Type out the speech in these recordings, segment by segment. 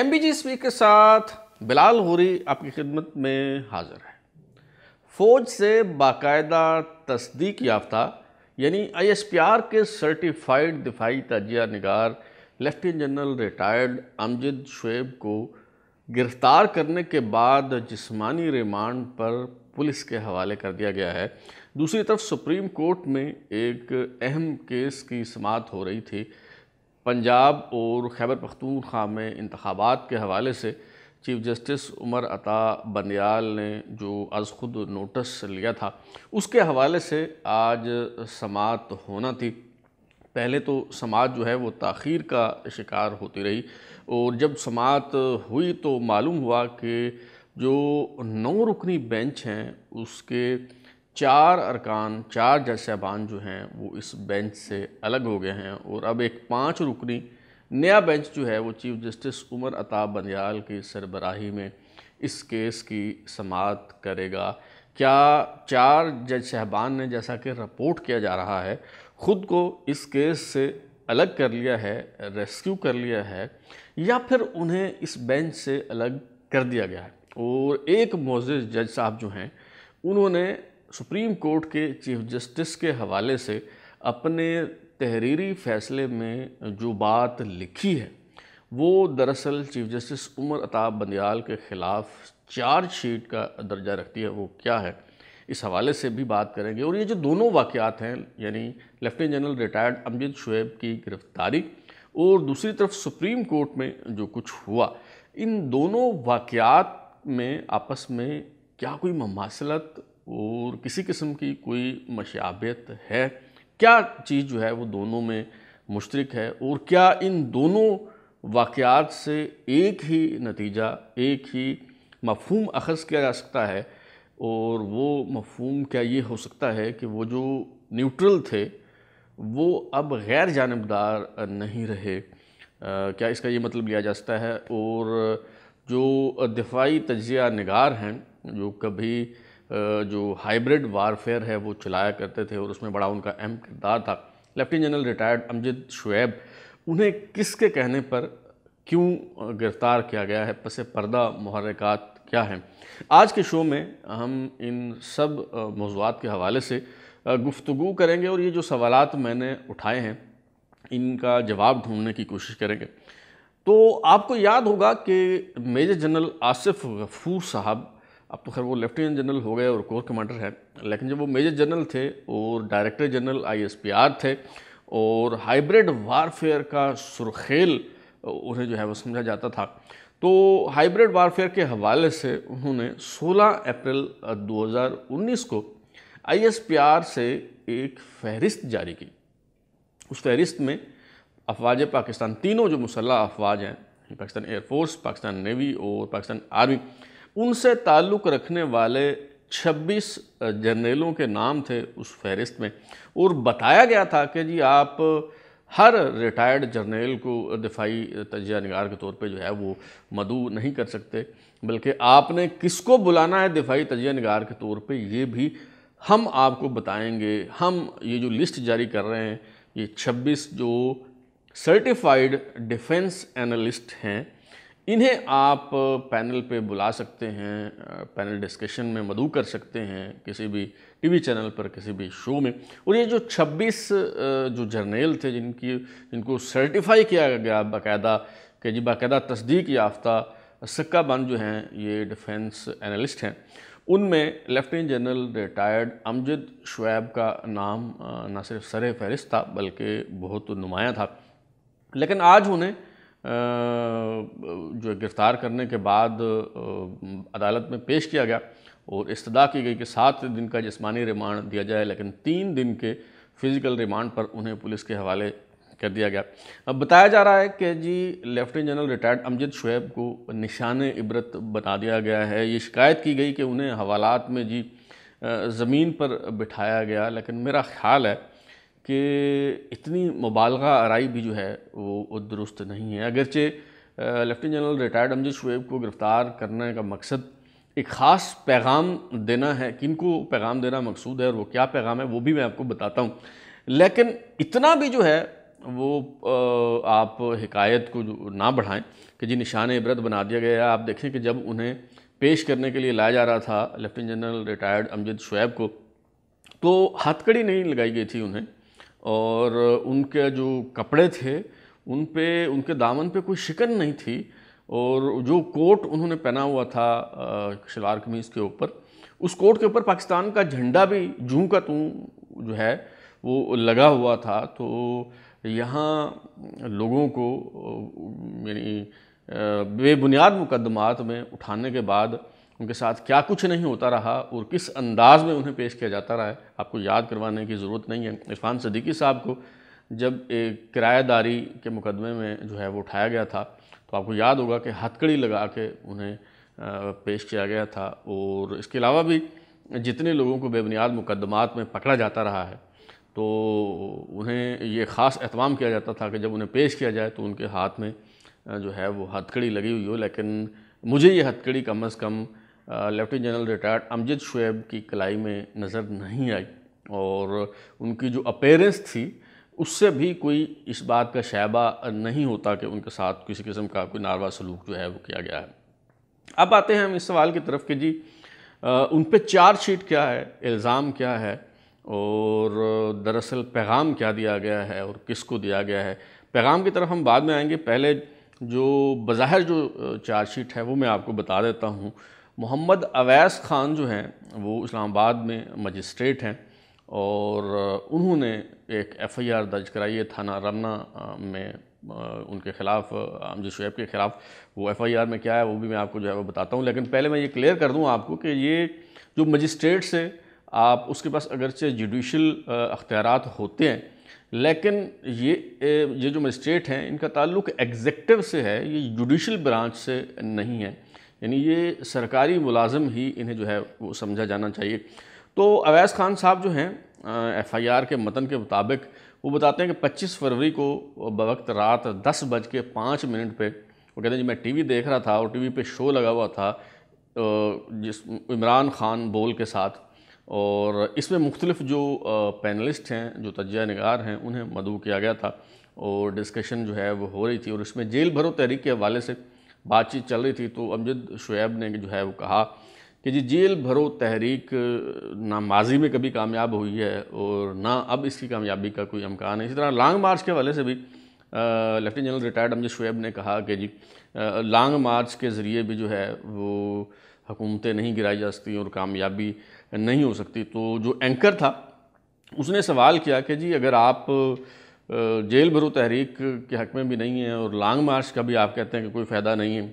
M B speak के साथ बिलाल होरी आपकी खिदमत में हाज़िर है फ़ौज से बाकायदा तस्दीक याफ्ता यानी आई एस पी आर के सर्टिफाइड दिफाई तजिया निगार lieutenant general retired Amjad Shoaib को गिरफ़्तार करने के बाद जिस्मानी रिमांड पर पुलिस के हवाले कर दिया गया है दूसरी तरफ सुप्रीम कोर्ट में एक अहम केस की समात हो रही थी पंजाब और खैबर पख्तूनख्वा में इंतबात के हवाले से चीफ जस्टिस उमर अता बनियाल ने जो अज़ ख़ुद नोटिस लिया था उसके हवाले से आज समात होना थी पहले तो समात जो है वो तखीर का शिकार होती रही और जब समात हुई तो मालूम हुआ कि जो नौ रुकनी बेंच हैं उसके चार अरकान चार जज साहबान जो हैं वो इस बेंच से अलग हो गए हैं और अब एक पाँच रुकनी नया बेंच जो है वो चीफ जस्टिस उमर अताब बनियाल की सरबराही में इस केस की समात करेगा क्या चार जज साहबान ने जैसा कि रिपोर्ट किया जा रहा है ख़ुद को इस केस से अलग कर लिया है रेस्क्यू कर लिया है या फिर उन्हें इस बेंच से अलग कर दिया गया है और एक मोज़ जज साहब जो हैं उन्होंने सुप्रीम कोर्ट के चीफ जस्टिस के हवाले से अपने तहरीरी फैसले में जो बात लिखी है वो दरअसल चीफ जस्टिस उमर अताब बंदियाल के ख़िलाफ़ चार्जशीट का दर्जा रखती है वो क्या है इस हवाले से भी बात करेंगे और ये जो दोनों वाक़ात हैं यानी lieutenant general retired Amjad Shoaib की गिरफ़्तारी और दूसरी तरफ सुप्रीम कोर्ट में जो कुछ हुआ इन दोनों वाक़ात में आपस में क्या कोई ममासलत और किसी किस्म की कोई मशाबियत है क्या चीज़ जो है वो दोनों में मुश्तरक है और क्या इन दोनों वाक़ात से एक ही नतीजा एक ही मफहम अखज़ किया जा सकता है और वो मफहम क्या ये हो सकता है कि वो जो न्यूट्रल थे वो अब गैर जानबदार नहीं रहे आ, क्या इसका ये मतलब लिया जा सकता है और जो दिफाई तजिया नगार हैं जो कभी जो हाइब्रिड वारफेयर है वो चलाया करते थे और उसमें बड़ा उनका अहम किरदार था lieutenant general retired Amjad Shoaib उन्हें किसके कहने पर क्यों गिरफ़्तार किया गया है पस पर्दा महरक़ात क्या हैं आज के शो में हम इन सब मौजूद के हवाले से गुफ्तु करेंगे और ये जो सवाल मैंने उठाए हैं इनका जवाब ढूंढने की कोशिश करेंगे तो आपको याद होगा कि मेजर जनरल आसिफ गफूर साहब अब तो खैर वो लेफ्टिनेंट जनरल हो गए और कोर कमांडर हैं लेकिन जब वो मेजर जनरल थे और डायरेक्टर जनरल आईएसपीआर थे और हाइब्रिड वारफेयर का सुरखेल उन्हें जो है वो समझा जाता था तो हाइब्रिड वारफेयर के हवाले से उन्होंने 16 अप्रैल 2019 को आईएसपीआर से एक फहरिस्त जारी की उस फहरिस्त में अफवाज पाकिस्तान तीनों जो मुसल्ह अफवाज हैं पाकिस्तान एयरफोर्स पाकिस्तान नेवी और पाकिस्तान आर्मी उनसे ताल्लुक़ रखने वाले 26 जनरलों के नाम थे उस फहरिस्त में और बताया गया था कि जी आप हर रिटायर्ड जर्नेल को दिफाई तजिया नगार के तौर पे जो है वो मदू नहीं कर सकते बल्कि आपने किसको बुलाना है दिफाई तजिया नगार के तौर पे ये भी हम आपको बताएंगे हम ये जो लिस्ट जारी कर रहे हैं ये 26 जो सर्टिफाइड डिफेंस एनालिस्ट हैं इन्हें आप पैनल पे बुला सकते हैं पैनल डिस्कशन में मदू कर सकते हैं किसी भी टीवी चैनल पर किसी भी शो में और ये जो 26 जो जर्नेल थे जिनकी जिनको सर्टिफाई किया गया बाकायदा कि जी बाकायदा तस्दीक याफ्ता सक्का बंद जो हैं ये डिफेंस एनालिस्ट हैं उनमें lieutenant general retired Amjad Shoaib का नाम ना सिर्फ सर फहरिस्त था बल्कि बहुत नुमाया था लेकिन आज उन्हें जो गिरफ़्तार करने के बाद अदालत में पेश किया गया और इस्तदा की गई कि सात दिन का जिसमानी रिमांड दिया जाए लेकिन तीन दिन के फ़िज़िकल रिमांड पर उन्हें पुलिस के हवाले कर दिया गया अब बताया जा रहा है कि जी lieutenant general retired Amjad Shoaib को निशान इबरत बता दिया गया है ये शिकायत की गई कि उन्हें हवालात में जी ज़मीन पर बिठाया गया लेकिन मेरा ख्याल है कि इतनी मुबालगा आरई भी जो है वो दुरुस्त नहीं है अगरचे lieutenant general retired Amjad Shoaib को गिरफ़्तार करने का मकसद एक ख़ास पैगाम देना है किन को पैगाम देना मकसूद है और वो क्या पैगाम है वो भी मैं आपको बताता हूँ लेकिन इतना भी जो है वो आप हिकायत को ना बढ़ाएं कि जी निशान इबरत बना दिया गया आप देखें कि जब उन्हें पेश करने के लिए लाया जा रहा था lieutenant general retired Amjad Shoaib को तो हथकड़ी नहीं लगाई गई थी उन्हें और उनके जो कपड़े थे उन पे उनके दामन पे कोई शिकन नहीं थी और जो कोट उन्होंने पहना हुआ था शलवार कमीज के ऊपर उस कोट के ऊपर पाकिस्तान का झंडा भी जूं का तू जो है वो लगा हुआ था तो यहाँ लोगों को यानी बेबुनियाद मुकदमात में उठाने के बाद उनके साथ क्या कुछ नहीं होता रहा और किस अंदाज में उन्हें पेश किया जाता रहा है आपको याद करवाने की ज़रूरत नहीं है इरफान सदीकी साहब को जब एक किरायादारी के मुकदमे में जो है वो उठाया गया था तो आपको याद होगा कि हथकड़ी लगा के उन्हें पेश किया गया था और इसके अलावा भी जितने लोगों को बेबुनियाद मुकदमात में पकड़ा जाता रहा है तो उन्हें ये ख़ास अहतमाम किया जाता था कि जब उन्हें पेश किया जाए तो उनके हाथ में जो है वो हथकड़ी लगी हुई हो लेकिन मुझे ये हथकड़ी कम अज़ कम lieutenant general retired Amjad Shoaib की कलाई में नज़र नहीं आई और उनकी जो अपेयरेंस थी उससे भी कोई इस बात का शैबा नहीं होता कि उनके साथ किसी किस्म का कोई नारवा सलूक जो है वो किया गया है अब आते हैं हम इस सवाल की तरफ कि जी आ, उन पर चार्जशीट क्या है इल्ज़ाम क्या है और दरअसल पैगाम क्या दिया गया है और किसको दिया गया है पैगाम की तरफ हम बाद में आएंगे पहले जो बज़ाहिर जो चार्जशीट है वो मैं आपको बता देता हूँ मोहम्मद अवैस ख़ान जो हैं वो इस्लामाबाद में मजिस्ट्रेट हैं और उन्होंने एक एफआईआर दर्ज कराई है थाना रमना में उनके ख़िलाफ़ अमजद शुब के ख़िलाफ़ वो एफआईआर में क्या है वो भी मैं आपको जो है वो बताता हूँ लेकिन पहले मैं ये क्लियर कर दूँ आपको कि ये जो मजिस्ट्रेट से आप उसके पास अगरचे जुडिशल अख्तियार होते हैं लेकिन ये ये जो मजिस्ट्रेट हैं इनका ताल्लुक एग्जेक्टिव से है ये जुडिशल ब्रांच से नहीं है यानी ये सरकारी मुलाजम ही इन्हें जो है वो समझा जाना चाहिए तो अवैस खान साहब जो हैं एफआईआर के मतन के मुताबिक वो बताते हैं कि 25 फरवरी को बवक्त रात दस बज के पाँच मिनट पर वो कहते हैं जी मैं टीवी देख रहा था और टीवी पे शो लगा हुआ था जिस इमरान खान बोल के साथ और इसमें मुख्तलिफ जो पैनलिस्ट हैं जो तजिया नगार हैं उन्हें मदू किया गया था और डिस्कशन जो है वो हो रही थी और इसमें जेल भरो तहरीक के हवाले से बातचीत चल रही थी तो अमजद शुएब ने जो है वो कहा कि जी जेल भरो तहरीक ना माजी में कभी कामयाब हुई है और ना अब इसकी कामयाबी का कोई अमकान है इसी तरह लॉन्ग मार्च के हवाले से भी lieutenant general retired Amjad Shoaib ने कहा कि जी लॉन्ग मार्च के ज़रिए भी जो है वो हुकूमतें नहीं गिराई जा सकती और कामयाबी नहीं हो सकती तो जो एंकर था उसने सवाल किया कि जी अगर आप जेल भरो तहरीक के हक में भी नहीं है और लॉन्ग मार्च का भी आप कहते हैं कि कोई फ़ायदा नहीं है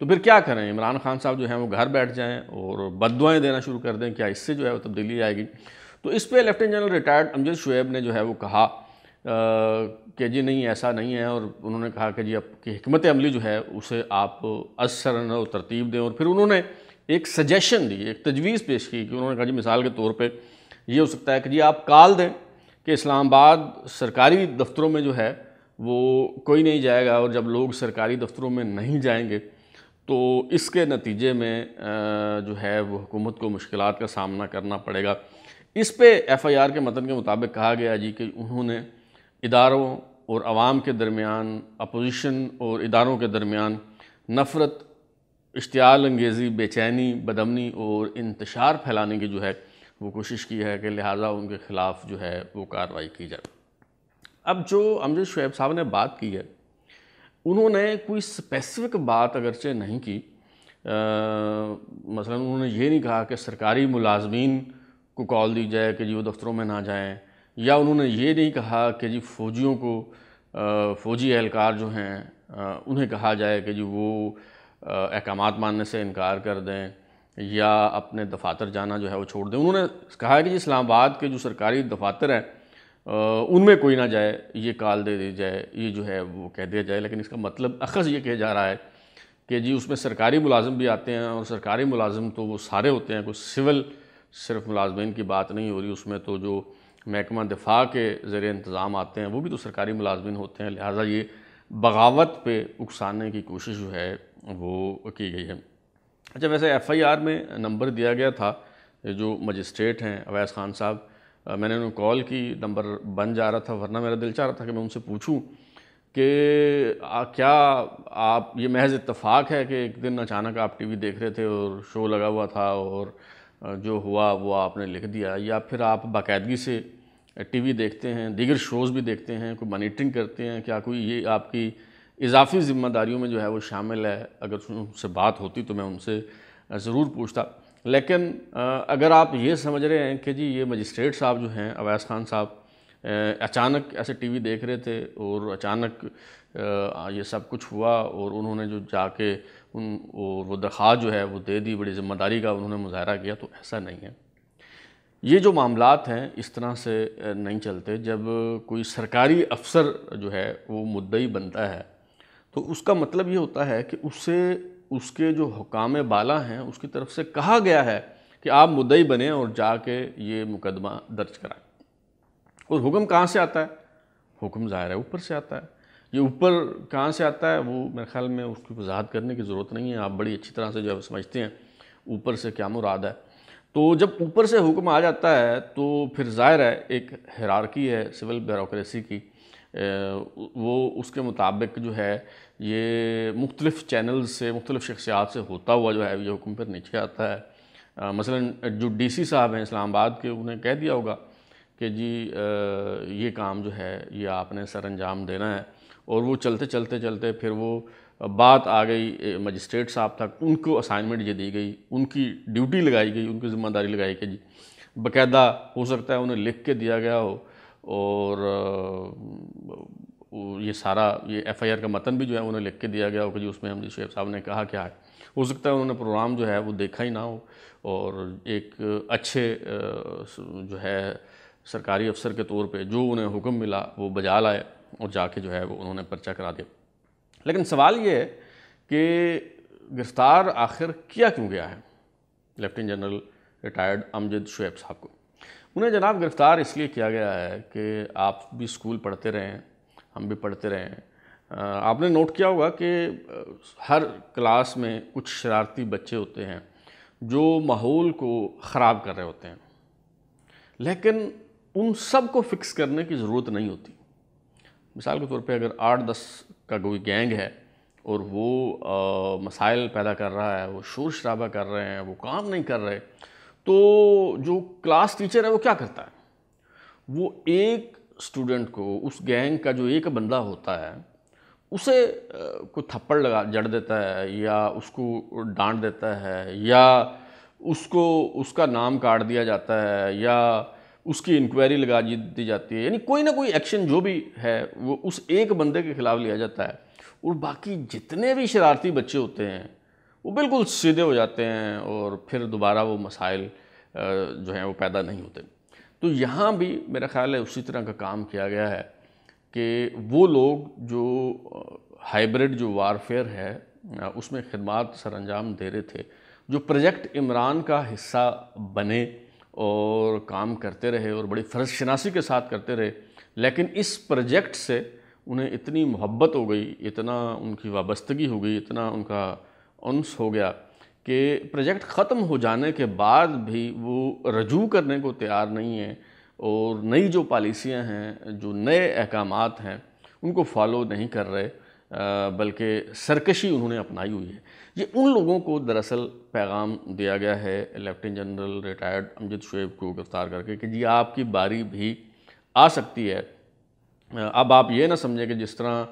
तो फिर क्या करें इमरान खान साहब जो हैं वो घर बैठ जाएं और बदवाएँ देना शुरू कर दें क्या इससे जो है वो तब्दीली आएगी तो इस पर lieutenant general retired Amjad Shoaib ने जो है वो कहा कि जी नहीं ऐसा नहीं है और उन्होंने कहा कि जी आपकी हमत अमली जो है उसे आप असर और तरतीब दें और फिर उन्होंने एक सजेशन दी एक तजवीज़ पेश की कि उन्होंने कहा जी मिसाल के तौर पर यह हो सकता है कि जी आप कॉल दें कि इस्लामाबाद सरकारी दफ्तरों में जो है वो कोई नहीं जाएगा और जब लोग सरकारी दफ्तरों में नहीं जाएंगे तो इसके नतीजे में जो है वो हुकूमत को मुश्किल का सामना करना पड़ेगा इस पे एफआईआर के मतन के मुताबिक कहा गया जी कि उन्होंने इदारों और आवाम के दरमियान अपोजिशन और इदारों के दरमियान नफ़रत इश्तियाल अंगेज़ी बेचैनी बदमनी और इंतशार फैलाने की जो है वो कोशिश की है कि लिहाजा उनके ख़िलाफ़ जो है वो कार्रवाई की जाए अब जो अमजद शुएब साहब ने बात की है उन्होंने कोई स्पेसिफिक बात अगरचे नहीं की मसला उन्होंने ये नहीं कहा कि सरकारी मुलाजमीन को कॉल दी जाए कि जी वो दफ्तरों में ना जाएं या उन्होंने ये नहीं कहा कि जी फ़ौजियों को फ़ौजी एहलकार जो हैं उन्हें कहा जाए कि जी वो अहकाम मानने से इनकार कर दें या अपने दफातर जाना जो है वो छोड़ दें उन्होंने कहा है कि इस्लामाबाद के जो सरकारी दफातर हैं उनमें कोई ना जाए ये कॉल दे दी जाए ये जो है वो कह दिया जाए लेकिन इसका मतलब अखज़ ये कह जा रहा है कि जी उसमें सरकारी मुलाजम भी आते हैं और सरकारी मुलाजम तो वो सारे होते हैं कोई सिविल सिर्फ मुलाजमन की बात नहीं हो रही उसमें तो जो महकमा दिफा के ज़र इंतज़ाम आते हैं वो भी तो सरकारी मुलाजमन होते हैं लिहाजा ये बगावत पे उकसाने की कोशिश जो है वो की गई है अच्छा वैसे एफआईआर में नंबर दिया गया था जो मजिस्ट्रेट हैं अवैस खान साहब मैंने उन्हें कॉल की नंबर बन जा रहा था वरना मेरा दिल चाह रहा था कि मैं उनसे पूछूं कि क्या आप ये महज इतफाक़ है कि एक दिन अचानक आप टीवी देख रहे थे और शो लगा हुआ था और जो हुआ वो आपने लिख दिया या फिर आप बाकायदगी से टीवी देखते हैं दीगर शोज़ भी देखते हैं कोई मॉनिटरिंग करते हैं क्या कोई ये आपकी इजाफी ज़िम्मेदारियों में जो है वो शामिल है अगर उनसे बात होती तो मैं उनसे ज़रूर पूछता लेकिन अगर आप ये समझ रहे हैं कि जी ये मजिस्ट्रेट साहब जो हैं अवैस खान साहब अचानक ऐसे टीवी देख रहे थे और अचानक ये सब कुछ हुआ और उन्होंने जो जाके उन और वो दरख्वा जो है वो दे दी बड़ी ज़िम्मेदारी का उन्होंने मुजाहरा किया तो ऐसा नहीं है ये जो मामला हैं इस तरह से नहीं चलते जब कोई सरकारी अफसर जो है वो मुद्दई बनता है तो उसका मतलब ये होता है कि उससे उसके जो हकाम बाला हैं उसकी तरफ से कहा गया है कि आप मुदई बने और जाके ये मुकदमा दर्ज कराएं और हुक्म कहाँ से आता है हुक्म ज़ाहिर है ऊपर से आता है ये ऊपर कहाँ से आता है वो मेरे ख्याल में उसकी वजाहत करने की ज़रूरत नहीं है आप बड़ी अच्छी तरह से जो है समझते हैं ऊपर से क्या मुराद है तो जब ऊपर से हुक्म आ जाता है तो फिर ज़ाहिर है एक हरारकी है सिविल ब्यूरोसी की वो उसके मुताबिक जो है ये मुख्तलिफ़ चैनल से मुख्तलिफ़ शख्सियात से होता हुआ जो है ये हुक्म पर नीचे आता है मसला मसलन जो सी साहब हैं इस्लामाबाद के उन्हें कह दिया होगा कि जी आ, ये काम जो है ये आपने सर अंजाम देना है और वो चलते चलते चलते फिर वो बात आ गई मजिस्ट्रेट साहब तक उनको असाइनमेंट ये दी गई उनकी ड्यूटी लगाई गई उनकी ज़िम्मेदारी लगाई गई जी बाकायदा हो सकता है उन्हें लिख के दिया गया हो और ये सारा ये एफआईआर का मतन भी जो है उन्हें लिख के दिया गया होगा जी उसमें हमजी शेख साहब ने कहा क्या है हो सकता है उन्होंने प्रोग्राम जो है वो देखा ही ना हो और एक अच्छे जो है सरकारी अफसर के तौर पे जो उन्हें हुक्म मिला वो बजा लाए और जाके जो है वो उन्होंने पर्चा करा दिया लेकिन सवाल ये है कि गिरफ़्तार आखिर किया क्यों गया है lieutenant general retired Amjad Shoaib साहब को उन्हें जनाब गिरफ़्तार इसलिए किया गया है कि आप भी स्कूल पढ़ते रहें हम भी पढ़ते रहें आपने नोट किया होगा कि हर क्लास में कुछ शरारती बच्चे होते हैं जो माहौल को ख़राब कर रहे होते हैं लेकिन उन सब को फिक्स करने की ज़रूरत नहीं होती मिसाल के तौर पे अगर आठ दस का कोई गैंग है और वो मसाइल पैदा कर रहा है वो शोर शराबा कर रहे हैं वो काम नहीं कर रहे तो जो क्लास टीचर है वो क्या करता है वो एक स्टूडेंट को उस गैंग का जो एक बंदा होता है उसे कोई थप्पड़ लगा जड़ देता है या उसको डांट देता है या उसको उसका नाम काट दिया जाता है या उसकी इंक्वायरी लगा दी जाती है यानी कोई ना कोई एक्शन जो भी है वो उस एक बंदे के खिलाफ लिया जाता है और बाकी जितने भी शरारती बच्चे होते हैं वो बिल्कुल सीधे हो जाते हैं और फिर दोबारा वो मसाइल जो हैं वो पैदा नहीं होते तो यहाँ भी मेरा ख्याल है उसी तरह का काम किया गया है कि वो लोग जो हाइब्रिड जो वारफेयर है उसमें खदमात सर अंजाम दे रहे थे जो प्रोजेक्ट इमरान का हिस्सा बने और काम करते रहे और बड़ी फर्ज शनासी के साथ करते रहे लेकिन इस प्रोजेक्ट से उन्हें इतनी मोहब्बत हो गई इतना उनकी वाबस्तगी हो गई इतना उनका अनस हो गया कि प्रोजेक्ट ख़त्म हो जाने के बाद भी वो रजू करने को तैयार नहीं है और नई जो पॉलिसियाँ हैं जो नए अहकाम हैं उनको फॉलो नहीं कर रहे बल्कि सरकशी उन्होंने अपनाई हुई है ये उन लोगों को दरअसल पैगाम दिया गया है lieutenant general retired Amjad Shoaib को गिरफ़्तार करके कि जी आपकी बारी भी आ सकती है अब आप ये ना समझें कि जिस तरह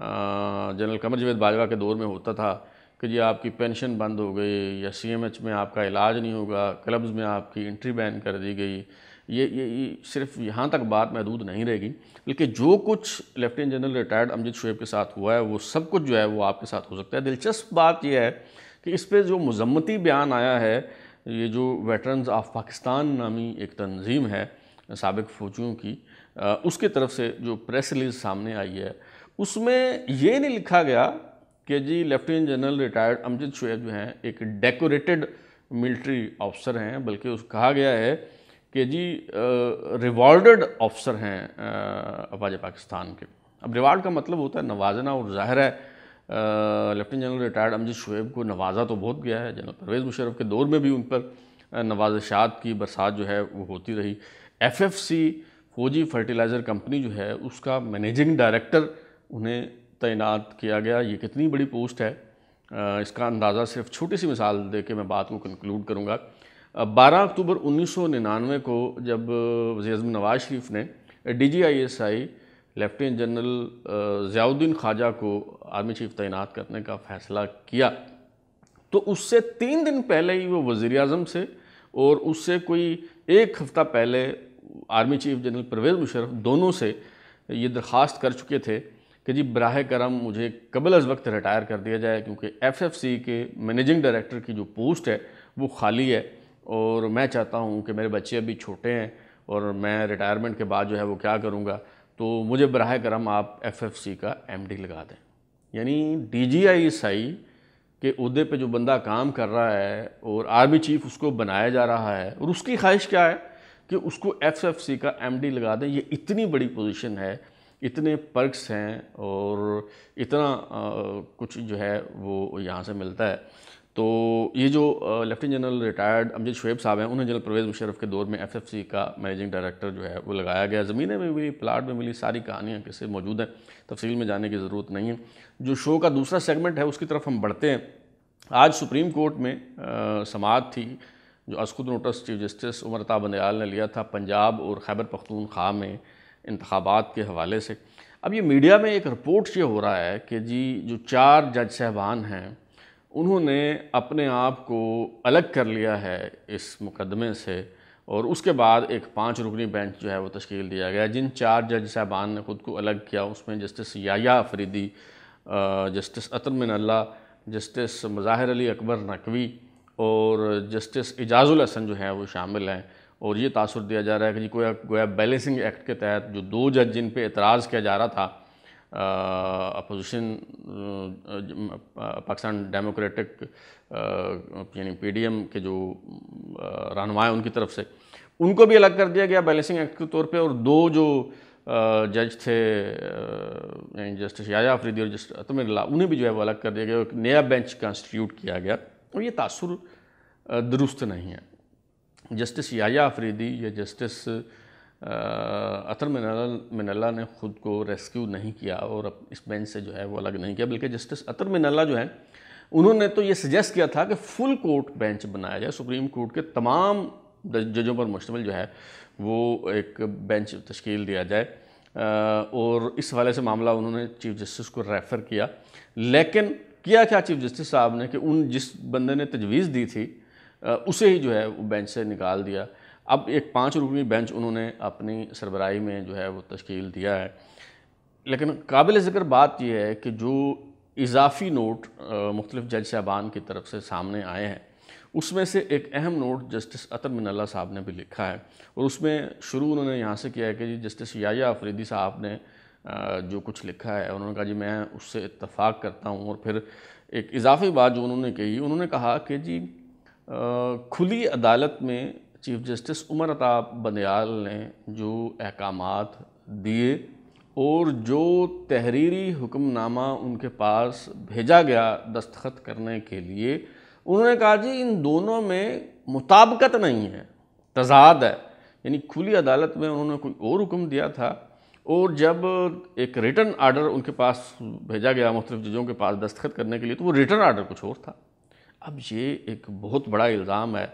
जनरल कमर जवेद बाजवा के दौर में होता था कि जी आपकी पेंशन बंद हो गई या सीएमएच में आपका इलाज नहीं होगा क्लब्स में आपकी एंट्री बैन कर दी गई ये ये, ये सिर्फ यहाँ तक बात महदूद नहीं रहेगी बल्कि जो कुछ lieutenant general retired Amjad Shoaib के साथ हुआ है वो सब कुछ जो है वो आपके साथ हो सकता है दिलचस्प बात यह है कि इस पर जो मजम्मती बयान आया है ये जो वेटरन्स ऑफ पाकिस्तान नामी एक तंजीम है सबक फ़ौजियों की उसके तरफ से जो प्रेस रिलीज़ सामने आई है उसमें ये नहीं लिखा गया के जी lieutenant general retired Amjad Shoaib जो हैं एक डेकोरेटेड मिलिट्री ऑफिसर हैं बल्कि उस कहा गया है कि जी रिवॉर्डेड ऑफिसर हैं अफवाज पाकिस्तान के अब रिवार्ड का मतलब होता है नवाजना और ज़ाहिर है lieutenant general retired Amjad Shoaib को नवाजा तो बहुत गया है जनरल परवेज़ मुशरफ के दौर में भी उन पर नवाजशात की बरसात जो है वो होती रही एफ एफ सी फौजी फर्टिलाइज़र कंपनी जो है उसका मैनेजिंग डायरेक्टर उन्हें तैनात किया गया ये कितनी बड़ी पोस्ट है इसका अंदाज़ा सिर्फ छोटी सी मिसाल दे के मैं बात को कंक्लूड करूँगा बारह अक्टूबर उन्नीस को जब वजी अजम नवाज शरीफ ने D G I S I lieutenant general Ziauddin Khwaja को आर्मी चीफ तैनात करने का फ़ैसला किया तो उससे तीन दिन पहले ही वो वज़ी अजम से और उससे कोई एक हफ़्ता पहले army chief general Pervez Musharraf दोनों से ये दरख्वास्त कर चुके थे कि जी बरह करम मुझे कबल अज़ वक्त रिटायर कर दिया जाए क्योंकि एफ़ एफ़ सी के मैनेजिंग डायरेक्टर की जो पोस्ट है वो खाली है और मैं चाहता हूँ कि मेरे बच्चे अभी छोटे हैं और मैं रिटायरमेंट के बाद जो है वो क्या करूँगा तो मुझे बरह करम आप एफ़ एफ़ सी का एम डी लगा दें यानी डी जी आई एस आई के अहदे पर जो बंदा काम कर रहा है और आर्मी चीफ उसको बनाया जा रहा है और उसकी ख्वाहिश क्या है कि उसको एफ एफ सी का एम डी लगा दें ये इतनी बड़ी पोजीशन है इतने पर्क्स हैं और इतना आ, कुछ जो है वो यहाँ से मिलता है तो ये जो lieutenant general retired Amjad Shoaib साहब हैं उन्हें जनरल परवेज़ मुशरफ के दौर में एफएफसी का मैनेजिंग डायरेक्टर जो है वो लगाया गया ज़मीनें में मिली प्लाट में मिली सारी कहानियाँ किसे मौजूद हैं तफसील में जाने की ज़रूरत नहीं है जो शो का दूसरा सेगमेंट है उसकी तरफ हम बढ़ते हैं आज सुप्रीम कोर्ट में समात थी जो अस्कुद notice chief justice Umar Ata Bandial ने लिया था पंजाब और खैबर पख्तूनख्वा में इंतबात के हवाले से अब ये मीडिया में एक रिपोर्ट ये हो रहा है कि जी जो चार जज साहबान हैं उन्होंने अपने आप को अलग कर लिया है इस मुकदमे से और उसके बाद एक पाँच रुकनी बेंच जो है वो तश्ील दिया गया जिन चार जज साहबान ने ख़ुद को अलग किया उसमें justice Yahya Afridi justice Athar Minallah justice Mazahir Ali Akbar Naqvi और जस्टिस एजाज़ुल हसन जो है वो शामिल हैं और ये तासर दिया जा रहा है कि जी कोई गोया बैलेंसिंग एक्ट के तहत जो दो जज जिन पे एतराज़ किया जा रहा था अपोजिशन पाकिस्तान डेमोक्रेटिक यानी पीडीएम के जो रहनुमा उनकी तरफ से उनको भी अलग कर दिया गया बैलेंसिंग एक्ट के तौर पे और दो जो जज थे यानी जस्टिस याजा अफरीदी और जस्टिस अतमिर उन्हें भी जो है वो अलग कर दिया गया एक नया बेंच कॉन्स्टिट्यूट किया गया और ये तासर दुरुस्त नहीं है जस्टिस याया अफरीदी या जस्टिस अतर मिनल्ला ने ख़ुद को रेस्क्यू नहीं किया और इस बेंच से जो है वो अलग नहीं किया बल्कि जस्टिस अतर मिनल्ला जो है उन्होंने तो ये सजेस्ट किया था कि फुल कोर्ट बेंच बनाया जाए सुप्रीम कोर्ट के तमाम जजों पर मुश्तमिल जो है वो एक बेंच तश्कील दिया जाए और इस हवाले से मामला उन्होंने चीफ जस्टिस को रेफ़र किया लेकिन किया क्या चीफ जस्टिस साहब ने कि उन जिस बंदे ने तजवीज़ दी थी उसे ही जो है वो बेंच से निकाल दिया अब एक पाँच रुकनी बेंच उन्होंने अपनी सरबराही में जो है वो तश्कील दिया है लेकिन काबिल ज़िक्र बात यह है कि जो इजाफी नोट मुख्तलिफ जज साहबान की तरफ से सामने आए हैं उसमें से एक अहम नोट जस्टिस अतर मिनल्ला साहब ने भी लिखा है और उसमें शुरू उन्होंने यहाँ से किया है कि जी जस्टिस याया अफरीदी साहब ने जो कुछ लिखा है उन्होंने कहा जी मैं उससे इतफाक़ करता हूँ और फिर एक इजाफी बात जो उन्होंने कही उन्होंने कहा कि जी खुली अदालत में चीफ जस्टिस उमर अताब बनयाल ने जो अहकाम दिए और जो तहरीरी हुक्मनामा उनके पास भेजा गया दस्तखत करने के लिए उन्होंने कहा जी इन दोनों में मुताबकत नहीं है तजाद है यानी खुली अदालत में उन्होंने कोई और हुक्म दिया था और जब एक रिटर्न आर्डर उनके पास भेजा गया मुख्तलिफ जजों के पास दस्तखत करने के लिए तो वो रिटर्न आर्डर कुछ और था अब ये एक बहुत बड़ा इल्ज़ाम है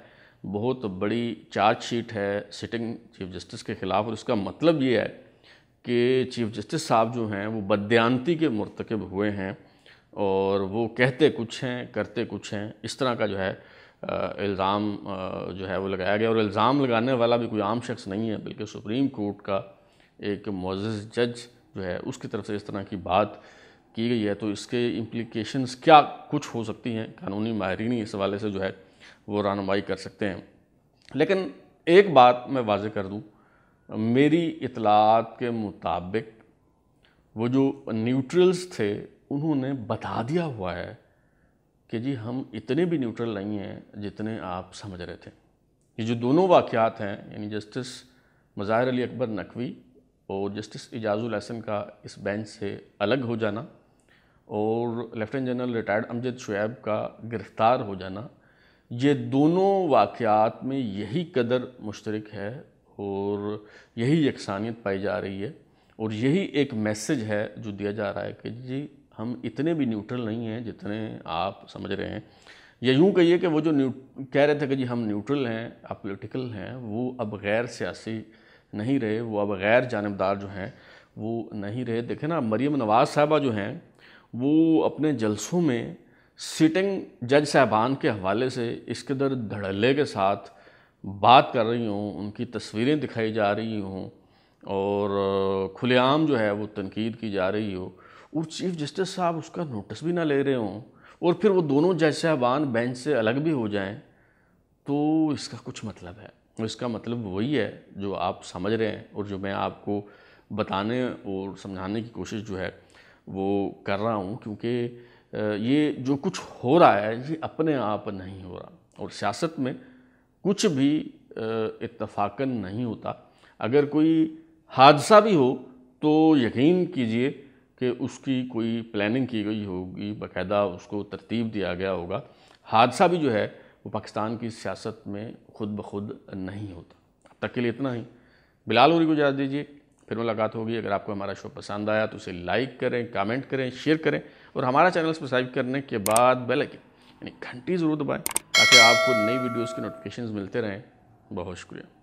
बहुत बड़ी चार्जशीट है सिटिंग चीफ जस्टिस के ख़िलाफ़ और इसका मतलब ये है कि चीफ जस्टिस साहब जो हैं वो बदयांती के मरतकब हुए हैं और वो कहते कुछ हैं करते कुछ हैं इस तरह का जो है इल्ज़ाम जो है वो लगाया गया और इल्ज़ाम लगाने वाला भी कोई आम शख्स नहीं है बल्कि सुप्रीम कोर्ट का एक मोज़ जज जो है उसकी तरफ से इस तरह की बात की गई है तो इसके इम्प्लीकेशनस क्या कुछ हो सकती हैं कानूनी माहरीन इस हवाले से जो है वो रानुमाई कर सकते हैं लेकिन एक बात मैं वाज कर दूँ मेरी इतलात के मुताबिक वो जो न्यूट्रल्स थे उन्होंने बता दिया हुआ है कि जी हम इतने भी न्यूट्रल नहीं हैं जितने आप समझ रहे थे ये जो दोनों वाक़ात हैं यानी जस्टिस मज़ाहिर अली अकबर नकवी और जस्टिस एजाज़ुल हसन का इस बेंच से अलग हो जाना और lieutenant general retired Amjad Shoaib का गिरफ़्तार हो जाना ये दोनों वाक़ात में यही कदर मुश्तरक है और यही यकसानियत पाई जा रही है और यही एक मैसेज है जो दिया जा रहा है कि जी हम इतने भी न्यूट्रल नहीं हैं जितने आप समझ रहे हैं या यूँ कहिए कि वो जो न्यू कह रहे थे कि जी हम न्यूट्रल हैं आप पोलिटिकल हैं वो अब गैर सियासी नहीं रहे वो अब गैर जानबदार जो हैं वो नहीं रहे देखें ना मरीम नवाज़ साहबा जो हैं वो अपने जलसों में सिटिंग जज साहबान के हवाले से इसके दर धड़ल्ले के साथ बात कर रही हूँ उनकी तस्वीरें दिखाई जा रही हूँ और खुलेआम जो है वो तनकीद की जा रही हो और चीफ़ जस्टिस साहब उसका नोटिस भी ना ले रहे हों और फिर वो दोनों जज साहबान बेंच से अलग भी हो जाएं तो इसका कुछ मतलब है इसका मतलब वही है जो आप समझ रहे हैं और जो मैं आपको बताने और समझाने की कोशिश जो है वो कर रहा हूँ क्योंकि ये जो कुछ हो रहा है ये अपने आप नहीं हो रहा और सियासत में कुछ भी इतफाकन नहीं होता अगर कोई हादसा भी हो तो यकीन कीजिए कि उसकी कोई प्लानिंग की गई होगी बाकायदा उसको तरतीब दिया गया होगा हादसा भी जो है वो पाकिस्तान की सियासत में खुद ब खुद नहीं होता अब तक के लिए इतना ही बिलाल उरी को इजाज़त दीजिए फिर मुलाकात होगी अगर आपको हमारा शो पसंद आया तो उसे लाइक करें कमेंट करें शेयर करें और हमारा चैनल सब्सक्राइब करने के बाद बेल आइकन यानी घंटी ज़रूर दबाएं ताकि आपको नई वीडियोज़ के नोटिफिकेशन मिलते रहें बहुत शुक्रिया